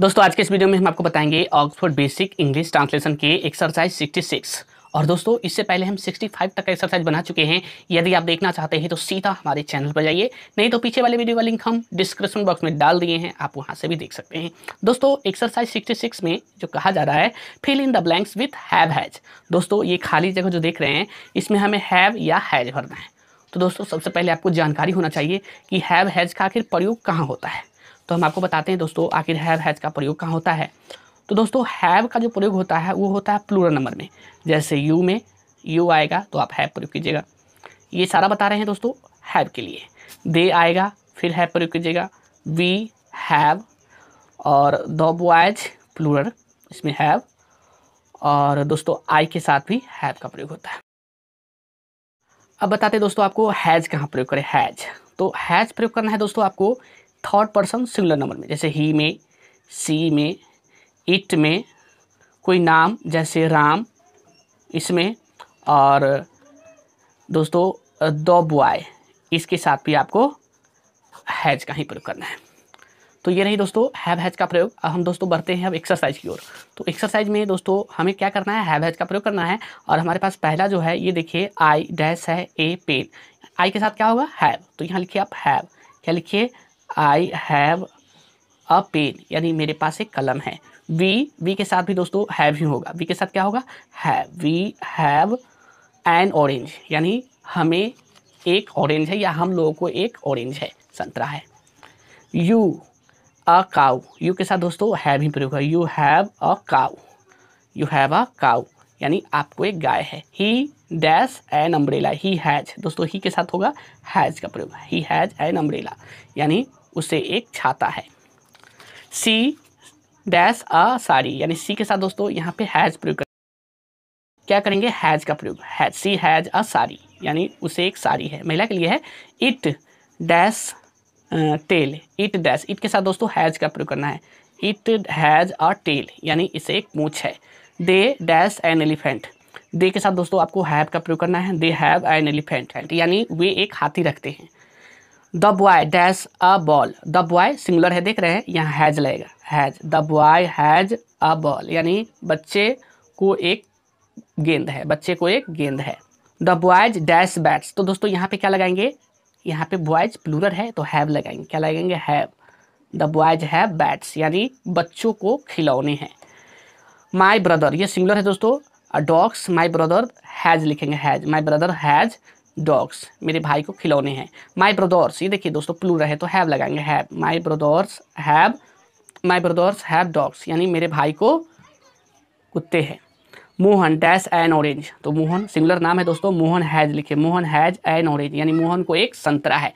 दोस्तों आज के इस वीडियो में हम आपको बताएंगे ऑक्सफोर्ड बेसिक इंग्लिश ट्रांसलेशन के एक्सरसाइज 66 और दोस्तों इससे पहले हम 65 तक का एक्सरसाइज बना चुके हैं यदि आप देखना चाहते हैं तो सीधा हमारे चैनल पर जाइए नहीं तो पीछे वाले वीडियो का लिंक हम डिस्क्रिप्शन बॉक्स में डाल दिए हैं आप वहां से भी देख सकते हैं दोस्तों एक्सरसाइज सिक्सटी में जो कहा जा रहा है fill in the blanks with have has दोस्तों ये खाली जगह जो देख रहे हैं इसमें हमें हैव या हैज भरना है तो दोस्तों सबसे पहले आपको जानकारी होना चाहिए कि हैव हैज का आखिर प्रयोग कहाँ होता है तो हम आपको बताते हैं दोस्तों आखिर हैव हैज़ का प्रयोग कहाँ होता है तो दोस्तों हैव का जो प्रयोग होता है वो होता है प्लूरल नंबर में जैसे यू में यू आएगा तो आप हैव प्रयोग कीजिएगा ये सारा बता रहे हैं दोस्तों हैव के लिए दे आएगा फिर हैव प्रयोग कीजिएगा वी हैव और द बॉयज प्लूरल इसमें हैव और दोस्तों आई के साथ भी हैव का प्रयोग होता है अब बताते हैं दोस्तों आपको हैज कहाँ प्रयोग करें हैज तो हैज प्रयोग करना है दोस्तों आपको थर्ड पर्सन सिंगुलर नंबर में जैसे ही में सी में इट में कोई नाम जैसे राम इसमें और दोस्तों द बॉय इसके साथ भी आपको हैज का ही प्रयोग करना है तो ये नहीं दोस्तों हैव हैज का प्रयोग अब हम दोस्तों बढ़ते हैं अब एक्सरसाइज की ओर तो एक्सरसाइज में दोस्तों हमें क्या करना है हैव हैज का प्रयोग करना है और हमारे पास पहला जो है ये देखिए आई डैश है ए पेन आई के साथ क्या होगा हैव तो यहाँ लिखिए आप हैव क्या लिखिए आई हैव अ पेन यानी मेरे पास एक कलम है वी वी के साथ भी दोस्तों हैव ही होगा वी के साथ क्या होगा have we have an orange यानी हमें एक ऑरेंज है या हम लोगों को एक ऑरेंज है संतरा है यू अ काउ यू के साथ दोस्तों हैव ही प्रयोग है you have a cow you have a cow यानी आपको एक गाय है he dash an umbrella he has दोस्तों ही के साथ होगा हैज का प्रयोग ही हैज एन अम्ब्रेला यानी उसे एक छाता है सी डैश अ साड़ी यानी सी के साथ दोस्तों यहाँ पे हैज प्रयोग कर क्या करेंगे हैज का प्रयोग has she has a sari यानी उसे एक साड़ी है महिला के लिए है it dash tail it dash it के साथ दोस्तों हैज का प्रयोग करना है इट हैज़ अ टेल यानी इसे एक मूछ है they dash an elephant they के साथ दोस्तों आपको हैव का प्रयोग करना है दे हैव एन एलिफेंट यानी वे एक हाथी रखते हैं the boy dash a ball the boy singular है देख रहे हैं यहाँ हैज लगेगा has the boy has a ball यानी बच्चे को एक गेंद है बच्चे को एक गेंद है द बॉयज डैश बैट्स तो दोस्तों यहाँ पे क्या लगाएंगे यहाँ पे बॉयज प्लूरल है तो हैव लगाएंगे क्या लगाएंगे have the boys have bats यानी बच्चों को खिलौने हैं माई ब्रदर ये सिंगुलर है दोस्तों डॉग्स माई ब्रदर हैज लिखेंगे has my brother has dogs मेरे भाई को खिलौने हैं माई ब्रदर्स ये देखिए दोस्तों प्लू रहे तो हैव लगाएंगे have my brothers have my brothers have dogs यानी मेरे भाई को कुत्ते हैं मोहन डैश एन ऑरेंज तो मोहन सिंगुलर नाम है दोस्तों मोहन हैज लिखे मोहन हैज एन ऑरेंज यानी मोहन को एक संतरा है